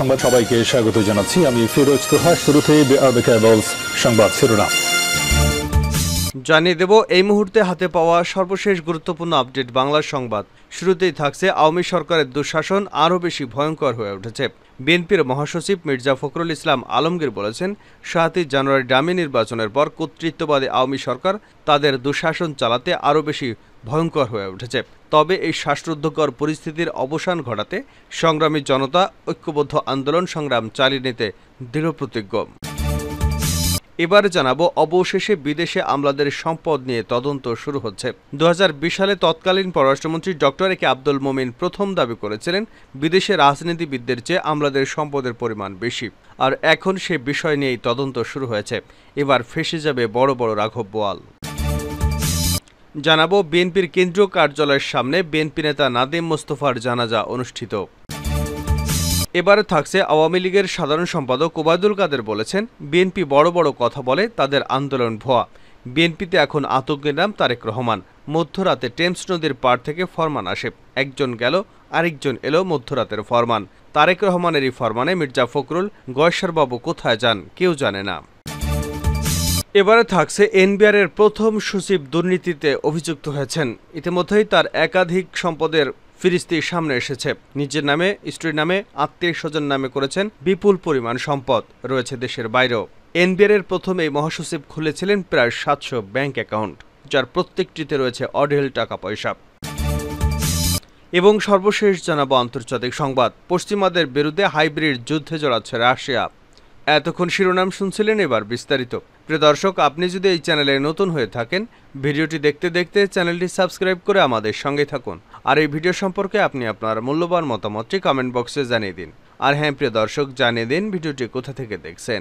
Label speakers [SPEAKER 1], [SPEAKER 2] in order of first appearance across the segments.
[SPEAKER 1] সংবাদ সবাইকে স্বাগত জানাচ্ছি আমি ফিরোজ তোহা শুরুতে সংবাদ শিরোনাম জানিয়ে দেব এই মুহূর্তে হাতে পাওয়া সর্বশেষ গুরুত্বপূর্ণ আপডেট বাংলা সংবাদ শুরুতেই থাকছে আওয়ামী সরকারের দুঃশাসন আরও বেশি ভয়ঙ্কর হয়ে উঠেছে বিএনপির মহাসচিব মির্জা ফখরুল ইসলাম আলমগীর বলেছেন সাতই জানুয়ারি ডামি নির্বাচনের পর কর্তৃত্ববাদী আওয়ামী সরকার তাদের দুঃশাসন চালাতে আরও বেশি ভয়ঙ্কর হয়ে উঠেছে তবে এই শ্বাসরুদ্ধকর পরিস্থিতির অবসান ঘটাতে সংগ্রামী জনতা ঐক্যবদ্ধ আন্দোলন সংগ্রাম চালিয়ে নিতে দৃঢ়প্রতিজ্ঞ এবার জানাবো অবশেষে বিদেশে আমলাদের সম্পদ নিয়ে তদন্ত শুরু হচ্ছে দু সালে তৎকালীন পররাষ্ট্রমন্ত্রী ডক্টর এ কে আব্দুল মোমিন প্রথম দাবি করেছিলেন বিদেশে রাজনীতিবিদদের চেয়ে আমলাদের সম্পদের পরিমাণ বেশি আর এখন সে বিষয় নিয়েই তদন্ত শুরু হয়েছে এবার ফেসে যাবে বড় বড় রাঘব বোয়াল জানাবো বিএনপির কেন্দ্রীয় কার্যালয়ের সামনে বিএনপি নেতা নাদিম মোস্তফার জানাজা অনুষ্ঠিত এবারে থাকছে আওয়ামী লীগের সাধারণ সম্পাদক ওবায়দুল কাদের বলেছেন বিএনপি বড় বড় কথা বলে তাদের আন্দোলন ভোয়া বিএনপিতে এখন আতঙ্কের নাম তারেক রহমান মধ্যরাতে টেমস নদীর পাড় থেকে ফরমান আসে একজন গেল আরেকজন এলো মধ্যরাতের ফরমান তারেক রহমানেরই ফরমানে মির্জা ফখরুল গয়সারবাবু কোথায় যান কেউ জানে না এবারে থাকছে এনবিআরের প্রথম সচিব দুর্নীতিতে অভিযুক্ত হয়েছেন ইতিমধ্যেই তার একাধিক সম্পদের ফিরিস্তি সামনে এসেছে নিজের নামে স্ত্রীর নামে আত্মীয় স্বজন নামে করেছেন বিপুল পরিমাণ সম্পদ রয়েছে দেশের বাইরেও এনবিআরের প্রথম এই মহাসচিব খুলেছিলেন প্রায় সাতশো ব্যাংক অ্যাকাউন্ট যার প্রত্যেকটিতে রয়েছে অঢেল টাকা পয়সা এবং সর্বশেষ জানাবো আন্তর্জাতিক সংবাদ পশ্চিমাদের বিরুদ্ধে হাইব্রিড যুদ্ধে জড়াচ্ছে রাশিয়া এতক্ষণ শিরোনাম শুনছিলেন এবার বিস্তারিত প্রিয় দর্শক আপনি যদি এই চ্যানেলে নতুন হয়ে থাকেন ভিডিওটি দেখতে দেখতে চ্যানেলটি সাবস্ক্রাইব করে আমাদের সঙ্গে থাকুন আর এই ভিডিও সম্পর্কে আপনি আপনার মূল্যবান মতামতটি কমেন্ট বক্সে জানিয়ে দিন আর হ্যাঁ প্রিয় দর্শক জানিয়ে দিন ভিডিওটি কোথা থেকে দেখছেন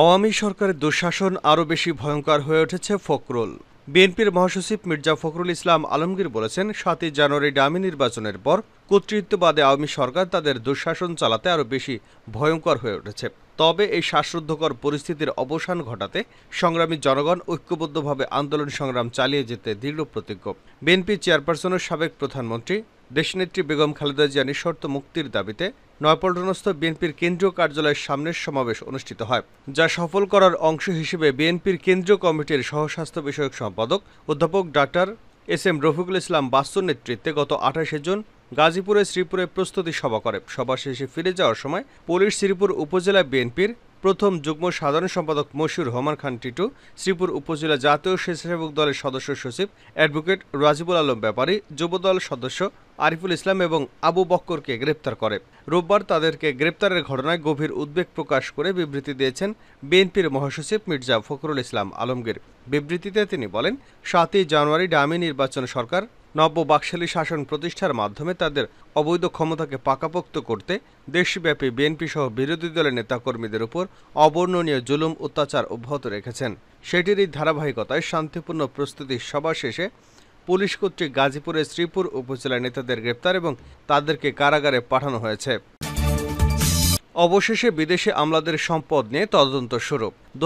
[SPEAKER 1] আওয়ামী সরকারের দুঃশাসন আরও বেশি ভয়ঙ্কর হয়ে উঠেছে ফখরুল বিএনপির মহাসচিব মির্জা ফখরুল ইসলাম আলমগীর বলেছেন সাতই জানুয়ারি ডামি নির্বাচনের পর কর্তৃত্ববাদে আওয়ামী সরকার তাদের দুঃশাসন চালাতে আরও বেশি ভয়ঙ্কর হয়ে উঠেছে তবে এই শ্বাসরুদ্ধকর পরিস্থিতির অবসান ঘটাতে সংগ্রামী জনগণ ঐক্যবদ্ধভাবে আন্দোলন সংগ্রাম চালিয়ে যেতে দৃঢ় প্রতিজ্ঞ বিএনপি চেয়ারপারসনের সাবেক প্রধানমন্ত্রী দেশনেত্রী বেগম খালেদা জিয়া নিঃশর্ত মুক্তির দাবিতে নয়াপল্টনস্থ বিএনপির কেন্দ্রীয় কার্যালয়ের সামনের সমাবেশ অনুষ্ঠিত হয় যা সফল করার অংশ হিসেবে বিএনপির কেন্দ্রীয় কমিটির সহস্বাস্থ্য বিষয়ক সম্পাদক অধ্যাপক doctor S M Rafiqul Islam বাস্তুর নেতৃত্বে গত আঠাশে জুন গাজীপুরে শ্রীপুরে প্রস্তুতি সভা করে সভা শেষে ফিরে যাওয়ার সময় পুলিশ শ্রীপুর উপজেলা বিএনপির প্রথম যুগ্ম সাধারণ সম্পাদক মশিউর রহমান খান টিটু শ্রীপুর উপজেলা জাতীয় স্বেচ্ছাসেবক দলের সদস্য সচিব অ্যাডভোকেট রাজিবুল আলম ব্যাপারী যুবদল সদস্য আরিফুল ইসলাম এবং আবু বক্করকে গ্রেপ্তার করে রোববার তাদেরকে গ্রেপ্তারের ঘটনায় গভীর উদ্বেগ প্রকাশ করে বিবৃতি দিয়েছেন বিএনপির মহাসচিব মির্জা ফখরুল ইসলাম আলমগীর বিবৃতিতে তিনি বলেন সাতই জানুয়ারি ডামি নির্বাচন সরকার নব্য বাকশালী শাসন প্রতিষ্ঠার মাধ্যমে তাদের অবৈধ ক্ষমতাকে পাকাপোক্ত করতে দেশব্যাপী বিএনপি সহ বিরোধী দলের নেতাকর্মীদের উপর অবর্ণনীয় জুলুম অত্যাচার অব্যাহত রেখেছেন সেটির এই ধারাবাহিকতায় শান্তিপূর্ণ প্রস্তুতি সভা শেষে পুলিশ কর্তৃক গাজীপুরের শ্রীপুর উপজেলার নেতাদের গ্রেপ্তার এবং তাদেরকে কারাগারে পাঠানো হয়েছে অবশেষে বিদেশে আমলাদের সম্পদ নিয়ে তদন্ত শুরু দু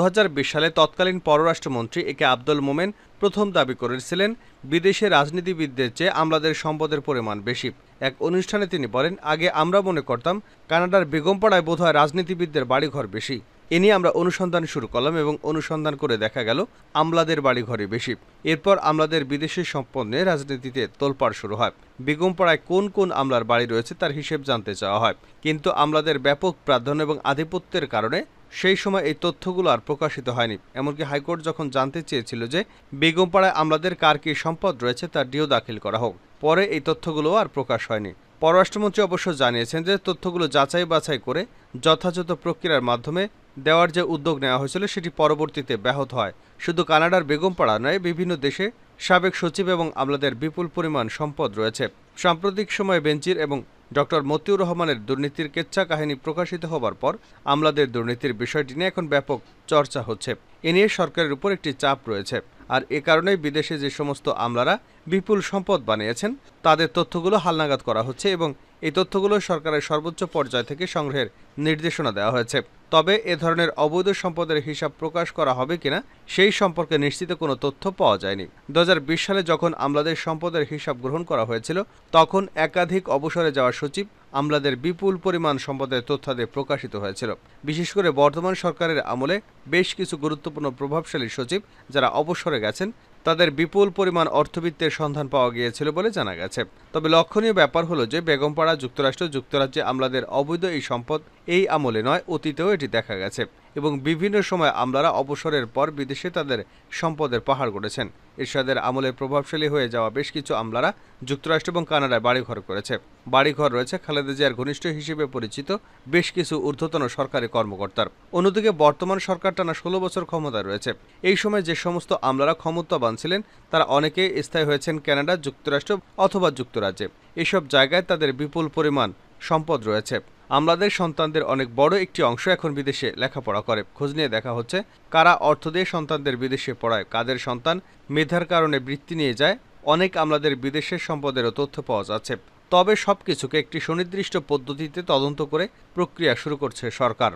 [SPEAKER 1] সালে তৎকালীন পররাষ্ট্রমন্ত্রী একে আব্দুল মোমেন প্রথম দাবি করেছিলেন বিদেশে রাজনীতিবিদদের চেয়ে আমলাদের সম্পদের পরিমাণ বেশি এক অনুষ্ঠানে তিনি বলেন আগে আমরা মনে করতাম কানাডার বেগমপাড়ায় বোধহয় রাজনীতিবিদদের বাড়িঘর বেশি এ নিয়ে আমরা অনুসন্ধান শুরু করলাম এবং অনুসন্ধান করে দেখা গেল আমলাদের বাড়িঘরে বেশি এরপর আমলাদের বিদেশি সম্পদ নিয়ে রাজনীতিতে তোলপাড় শুরু হয় বেগমপাড়ায় কোন কোন আমলার বাড়ি রয়েছে তার হিসেব জানতে চাওয়া হয় কিন্তু আমলাদের ব্যাপক প্রাধান্য এবং আধিপত্যের কারণে সেই সময় এই তথ্যগুলো আর প্রকাশিত হয়নি এমনকি হাইকোর্ট যখন জানতে চেয়েছিল যে বেগমপাড়ায় আমলাদের কার কী সম্পদ রয়েছে তার ডিও দাখিল করা হোক পরে এই তথ্যগুলো আর প্রকাশ হয়নি পররাষ্ট্রমন্ত্রী অবশ্য জানিয়েছেন যে তথ্যগুলো যাচাই বাছাই করে যথাযথ প্রক্রিয়ার মাধ্যমে দেওয়ার যে উদ্যোগ নেওয়া হয়েছিল সেটি পরবর্তীতে ব্যাহত হয় শুধু কানাডার বেগমপাড়া নয় বিভিন্ন দেশে সাবেক সচিব এবং আমলাদের বিপুল পরিমাণ সম্পদ রয়েছে সাম্প্রতিক সময়ে বেঞ্চির এবং ডক্টর মতিউর রহমানের দুর্নীতির কেচ্ছা কাহিনী প্রকাশিত হবার পর আমলাদের দুর্নীতির বিষয়টি নিয়ে এখন ব্যাপক চর্চা হচ্ছে এ নিয়ে সরকারের উপর একটি চাপ রয়েছে আর এ কারণেই বিদেশে যে সমস্ত আমলারা বিপুল সম্পদ বানিয়েছেন তাদের তথ্যগুলো হালনাগাদ করা হচ্ছে এবং এই তথ্যগুলো সরকারের সর্বোচ্চ পর্যায় থেকে সংগ্রহের নির্দেশনা দেওয়া হয়েছে তবে এ ধরনের অবৈধ সম্পদের হিসাব প্রকাশ করা হবে কিনা সেই সম্পর্কে নিশ্চিত কোনো তথ্য পাওয়া যায়নি দু সালে যখন আমলাদের সম্পদের হিসাব গ্রহণ করা হয়েছিল তখন একাধিক অবসরে যাওয়া সচিব আমলাদের বিপুল পরিমাণ সম্পদের তথ্যাদি প্রকাশিত হয়েছিল বিশেষ করে বর্তমান সরকারের আমলে বেশ কিছু গুরুত্বপূর্ণ প্রভাবশালী সচিব যারা অবসরে গেছেন তাদের বিপুল পরিমাণ অর্থবিত্তের সন্ধান পাওয়া গিয়েছিল বলে জানা গেছে তবে লক্ষণীয় ব্যাপার হলো যে বেগমপাড়া যুক্তরাষ্ট্র যুক্তরাজ্যে আমলাদের অবৈধ এই সম্পদ এই আমলে নয় অতীতেও এটি দেখা গেছে এবং বিভিন্ন সময় আমলারা অবসরের পর বিদেশে তাদের সম্পদের পাহাড় গড়েছেন এরশাদের আমলে প্রভাবশালী হয়ে যাওয়া বেশ কিছু আমলারা যুক্তরাষ্ট্র এবং কানাডায় বাড়িঘর করেছে বাড়িঘর রয়েছে খালেদা জিয়ার ঘনিষ্ঠ হিসেবে পরিচিত বেশ কিছু ঊর্ধ্বতন সরকারি কর্মকর্তার অন্যদিকে বর্তমান সরকার টানা ষোলো বছর ক্ষমতায় রয়েছে এই সময় যে সমস্ত আমলারা ক্ষমতাবান ছিলেন তারা অনেকে স্থায়ী হয়েছেন কানাডা যুক্তরাষ্ট্র অথবা যুক্তরাজ্যে এসব জায়গায় তাদের বিপুল পরিমাণ সম্পদ রয়েছে আমলাদের সন্তানদের অনেক বড় একটি অংশ এখন বিদেশে লেখাপড়া করে খোঁজ নিয়ে দেখা হচ্ছে কারা অর্থ দিয়ে সন্তানদের বিদেশে পড়ায় কাদের সন্তান মেধার কারণে বৃত্তি নিয়ে যায় অনেক আমলাদের বিদেশের সম্পদেরও তথ্য পাওয়া যাচ্ছে তবে সবকিছুকে একটি সুনির্দিষ্ট পদ্ধতিতে তদন্ত করে প্রক্রিয়া শুরু করছে সরকার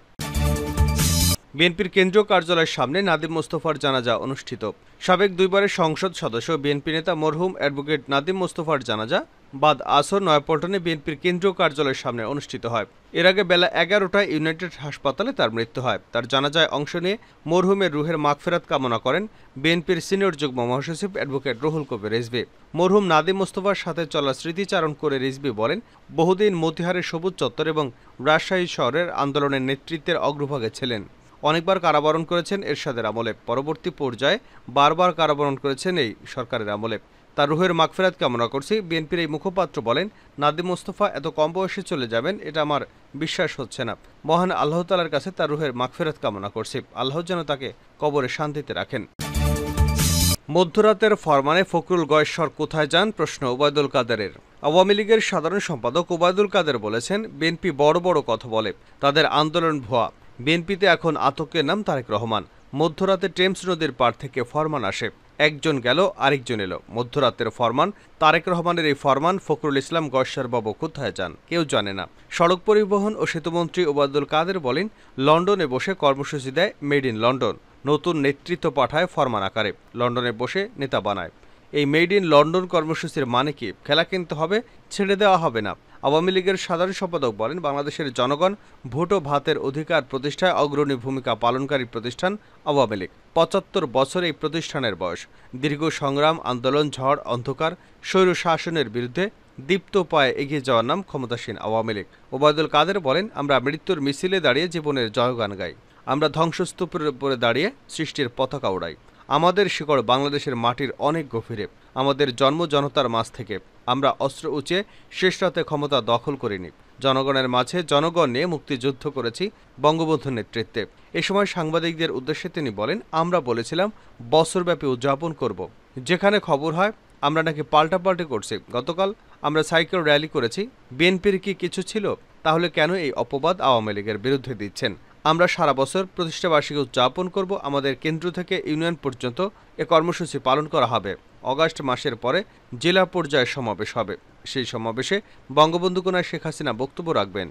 [SPEAKER 1] বিএনপির কেন্দ্রীয় কার্যালয়ের সামনে নাদিম মোস্তফার জানাজা অনুষ্ঠিত সাবেক দুইবারের সংসদ সদস্য বিএনপি নেতা মরহুম অ্যাডভোকেট নাদিম মোস্তফার জানাজা বাদ আসর নয়াপল্টনে বিএনপির কেন্দ্রীয় কার্যালয়ের সামনে অনুষ্ঠিত হয় এর আগে বেলা এগারোটায় ইউনাইটেড হাসপাতালে তার মৃত্যু হয় তার জানাজায় অংশ নিয়ে মরহুমের রুহের মাগফেরাত কামনা করেন বিএনপির সিনিয়র যুগ্ম মহাসচিব অ্যাডভোকেট রুহুল কবির রেজবি মরহুম নাদিম মোস্তফার সাথে চলা স্মৃতিচারণ করে রিজভি বলেন বহুদিন মতিহারের সবুজ চত্বর এবং রাজশাহী শহরের আন্দোলনের নেতৃত্বের অগ্রভাগে ছিলেন অনেকবার কারাবরণ করেছেন এরশাদের আমলে পরবর্তী পর্যায়ে বারবার কারাবরণ করেছেন এই সরকারের আমলে তার রুহের মাগফেরাত কামনা করছি বিএনপির এই মুখপাত্র বলেন নাদিম মোস্তফা এত কম বয়সে চলে যাবেন এটা আমার বিশ্বাস হচ্ছে না মহান আল্লাহ তালার কাছে তার রুহের মাগফেরাত কামনা করছি আল্লাহ যেন তাকে কবরে শান্তিতে রাখেন মধ্যরাতের ফরমানে ফখরুল গয়েশ্বর কোথায় যান প্রশ্ন ওবায়দুল কাদেরের আওয়ামী লীগের সাধারণ সম্পাদক ওবায়দুল কাদের বলেছেন বিএনপি বড় বড় কথা বলে তাদের আন্দোলন ভুয়া বিএনপিতে এখন আতঙ্কের নাম তারেক রহমান মধ্যরাতে টেমস নদীর পার থেকে ফরমান আসে একজন গেল আরেকজন এলো মধ্যরাতের ফরমান তারেক রহমানের এই ফরমান ফখরুল ইসলাম বাবু কোথায় যান কেউ জানে না সড়ক পরিবহন ও সেতুমন্ত্রী ওবায়দুল কাদের বলেন লন্ডনে বসে কর্মসূচি দেয় মেড ইন লন্ডন নতুন নেতৃত্ব পাঠায় ফরমান আকারে লন্ডনে বসে নেতা বানায় এই মেড ইন লন্ডন কর্মসূচির মানে কি খেলা কিনতে হবে ছেড়ে দেওয়া হবে না আওয়ামী লীগের সাধারণ সম্পাদক বলেন বাংলাদেশের জনগণ ভোট ও ভাতের অধিকার প্রতিষ্ঠায় অগ্রণী ভূমিকা পালনকারী প্রতিষ্ঠান আওয়ামী লীগ পঁচাত্তর বছর এই প্রতিষ্ঠানের বয়স দীর্ঘ সংগ্রাম আন্দোলন ঝড় অন্ধকার স্বৈর শাসনের বিরুদ্ধে দীপ্ত পায়ে এগিয়ে যাওয়ার নাম ক্ষমতাসীন আওয়ামী লীগ ওবায়দুল কাদের বলেন আমরা মৃত্যুর মিছিলে দাঁড়িয়ে জীবনের জয়গান গাই আমরা ধ্বংসস্তূপের উপরে দাঁড়িয়ে সৃষ্টির পতাকা উড়াই আমাদের শিকড় বাংলাদেশের মাটির অনেক গভীরে আমাদের জন্ম জনতার মাঝ থেকে আমরা অস্ত্র উঁচে শেষ রাতে ক্ষমতা দখল করিনি জনগণের মাঝে জনগণ নিয়ে মুক্তিযুদ্ধ করেছি বঙ্গবন্ধুর নেতৃত্বে এ সময় সাংবাদিকদের উদ্দেশ্যে তিনি বলেন আমরা বলেছিলাম বছরব্যাপী উদযাপন করব যেখানে খবর হয় আমরা নাকি পাল্টাপাল্টি করছি গতকাল আমরা সাইকেল র্যালি করেছি বিএনপির কি কিছু ছিল তাহলে কেন এই অপবাদ আওয়ামী লীগের বিরুদ্ধে দিচ্ছেন আমরা সারা বছর প্রতিষ্ঠাবার্ষিকী উদযাপন করব আমাদের কেন্দ্র থেকে ইউনিয়ন পর্যন্ত এ কর্মসূচি পালন করা হবে অগাস্ট মাসের পরে জেলা পর্যায়ে সমাবেশ হবে সেই সমাবেশে বঙ্গবন্ধু কন্যা শেখ হাসিনা বক্তব্য রাখবেন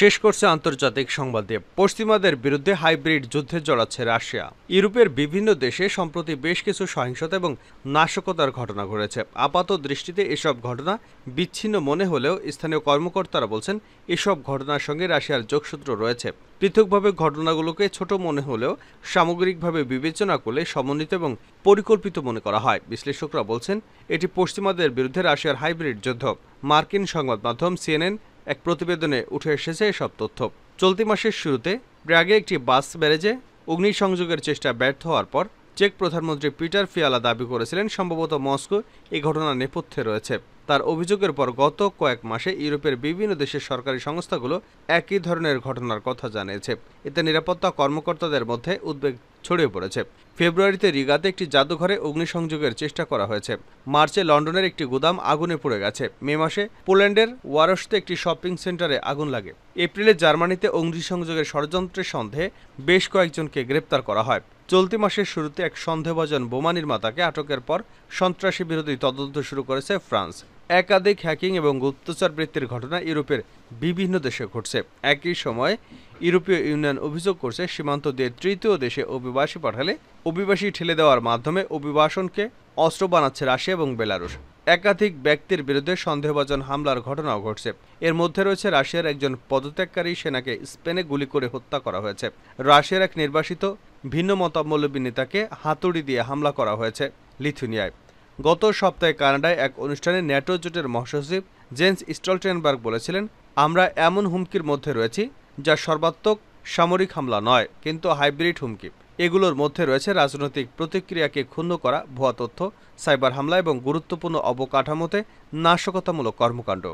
[SPEAKER 1] শেষ করছে আন্তর্জাতিক সংবাদ দিয়ে পশ্চিমাদের বিরুদ্ধে হাইব্রিড যুদ্ধে জড়াচ্ছে রাশিয়া ইউরোপের বিভিন্ন দেশে সম্প্রতি বেশ কিছু সহিংসতা এবং নাশকতার ঘটনা ঘটেছে আপাত দৃষ্টিতে এসব ঘটনা বিচ্ছিন্ন মনে হলেও স্থানীয় কর্মকর্তারা বলছেন এসব ঘটনার সঙ্গে রাশিয়ার যোগসূত্র রয়েছে পৃথকভাবে ঘটনাগুলোকে ছোট মনে হলেও সামগ্রিকভাবে বিবেচনা করলে সমন্বিত এবং পরিকল্পিত মনে করা হয় বিশ্লেষকরা বলছেন এটি পশ্চিমাদের বিরুদ্ধে রাশিয়ার হাইব্রিড যুদ্ধ মার্কিন সংবাদ মাধ্যম সিএনএন এক প্রতিবেদনে উঠে এসেছে এসব তথ্য চলতি মাসের শুরুতে ব্র্যাগে একটি বাস ব্যারেজে অগ্নিসংযোগের চেষ্টা ব্যর্থ হওয়ার পর চেক প্রধানমন্ত্রী পিটার ফিয়ালা দাবি করেছিলেন সম্ভবত মস্কো এই ঘটনার নেপথ্যে রয়েছে তার অভিযোগের পর গত কয়েক মাসে ইউরোপের বিভিন্ন দেশের সরকারি সংস্থাগুলো একই ধরনের ঘটনার কথা জানিয়েছে এতে নিরাপত্তা কর্মকর্তাদের মধ্যে উদ্বেগ ছড়িয়ে পড়েছে ফেব্রুয়ারিতে রিগাতে একটি জাদুঘরে অগ্নিসংযোগের চেষ্টা করা হয়েছে মার্চে লন্ডনের একটি গুদাম আগুনে পুড়ে গেছে মে মাসে পোল্যান্ডের ওয়ারসতে একটি শপিং সেন্টারে আগুন লাগে এপ্রিলে জার্মানিতে অগ্নিসংযোগের ষড়যন্ত্রের সন্দেহে বেশ কয়েকজনকে গ্রেপ্তার করা হয় চলতি মাসের শুরুতে এক সন্দেহভাজন বোমা নির্মাতাকে আটকের পর সন্ত্রাসী বিরোধী তদন্ত শুরু করেছে ফ্রান্স একাধিক হ্যাকিং এবং গুপ্তচর বৃত্তির ঘটনা ইউরোপের বিভিন্ন দেশে ঘটছে একই সময় ইউরোপীয় ইউনিয়ন অভিযোগ করছে সীমান্ত দিয়ে তৃতীয় দেশে অভিবাসী পাঠালে অভিবাসী ঠেলে দেওয়ার মাধ্যমে অভিবাসনকে অস্ত্র বানাচ্ছে রাশিয়া এবং বেলারুশ একাধিক ব্যক্তির বিরুদ্ধে সন্দেহভাজন হামলার ঘটনাও ঘটছে এর মধ্যে রয়েছে রাশিয়ার একজন পদত্যাগকারী সেনাকে স্পেনে গুলি করে হত্যা করা হয়েছে রাশিয়ার এক নির্বাসিত ভিন্ন মতাবলম্বী নেতাকে হাতুড়ি দিয়ে হামলা করা হয়েছে লিথুনিয়ায় গত সপ্তাহে কানাডায় এক অনুষ্ঠানে ন্যাটো জোটের মহাসচিব জেন্স স্টলটেনবার্গ বলেছিলেন আমরা এমন হুমকির মধ্যে রয়েছি যা সর্বাত্মক সামরিক হামলা নয় কিন্তু হাইব্রিড হুমকি এগুলোর মধ্যে রয়েছে রাজনৈতিক প্রতিক্রিয়াকে ক্ষুণ্ণ করা ভুয়া তথ্য সাইবার হামলা এবং গুরুত্বপূর্ণ অবকাঠামোতে নাশকতামূলক কর্মকাণ্ড